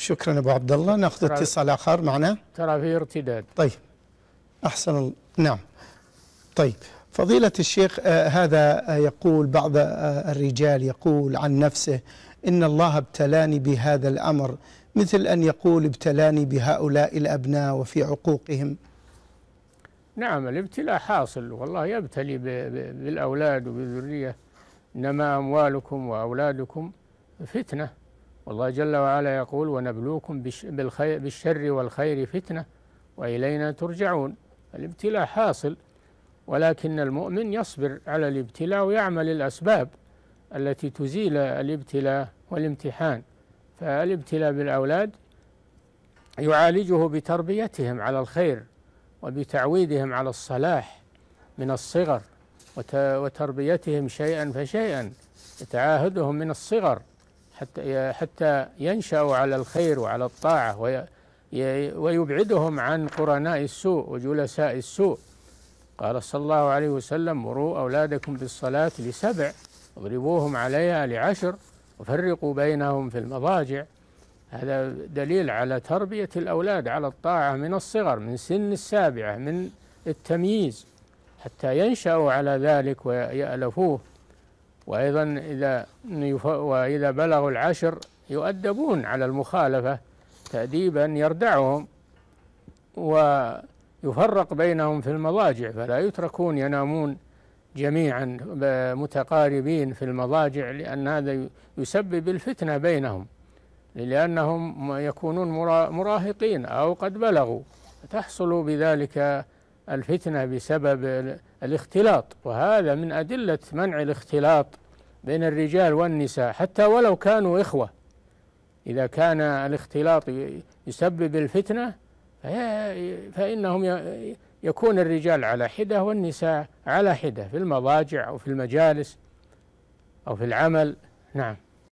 شكرا ابو عبد الله ناخذ اتصال اخر معنا ترى في ارتداد طيب احسن ال... نعم طيب فضيلة الشيخ آه هذا آه يقول بعض آه الرجال يقول عن نفسه إن الله ابتلاني بهذا الأمر مثل أن يقول ابتلاني بهؤلاء الأبناء وفي عقوقهم نعم الابتلاء حاصل والله يبتلي بالأولاد وبالذرية إنما أموالكم وأولادكم فتنة والله جل وعلا يقول ونبلوكم بالخير بالشر والخير فتنة وإلينا ترجعون الابتلاء حاصل ولكن المؤمن يصبر على الابتلاء ويعمل الأسباب التي تزيل الابتلاء والامتحان فالابتلاء بالأولاد يعالجه بتربيتهم على الخير وبتعويدهم على الصلاح من الصغر وتربيتهم شيئا فشيئا تعاهدهم من الصغر حتى حتى ينشأوا على الخير وعلى الطاعة ويبعدهم عن قرناء السوء وجلساء السوء قال صلى الله عليه وسلم مروا أولادكم بالصلاة لسبع واضربوهم عليها لعشر وفرقوا بينهم في المضاجع هذا دليل على تربية الأولاد على الطاعة من الصغر من سن السابعة من التمييز حتى ينشأوا على ذلك ويألفوه وأيضا إذا وإذا بلغوا العشر يؤدبون على المخالفة تأديبا يردعهم ويفرق بينهم في المضاجع فلا يتركون ينامون جميعا متقاربين في المضاجع لأن هذا يسبب الفتنة بينهم لأنهم يكونون مراهقين أو قد بلغوا تحصل بذلك الفتنة بسبب الاختلاط وهذا من أدلة منع الاختلاط بين الرجال والنساء حتى ولو كانوا إخوة إذا كان الاختلاط يسبب الفتنة فإنهم يكون الرجال على حدة والنساء على حدة في المضاجع أو في المجالس أو في العمل نعم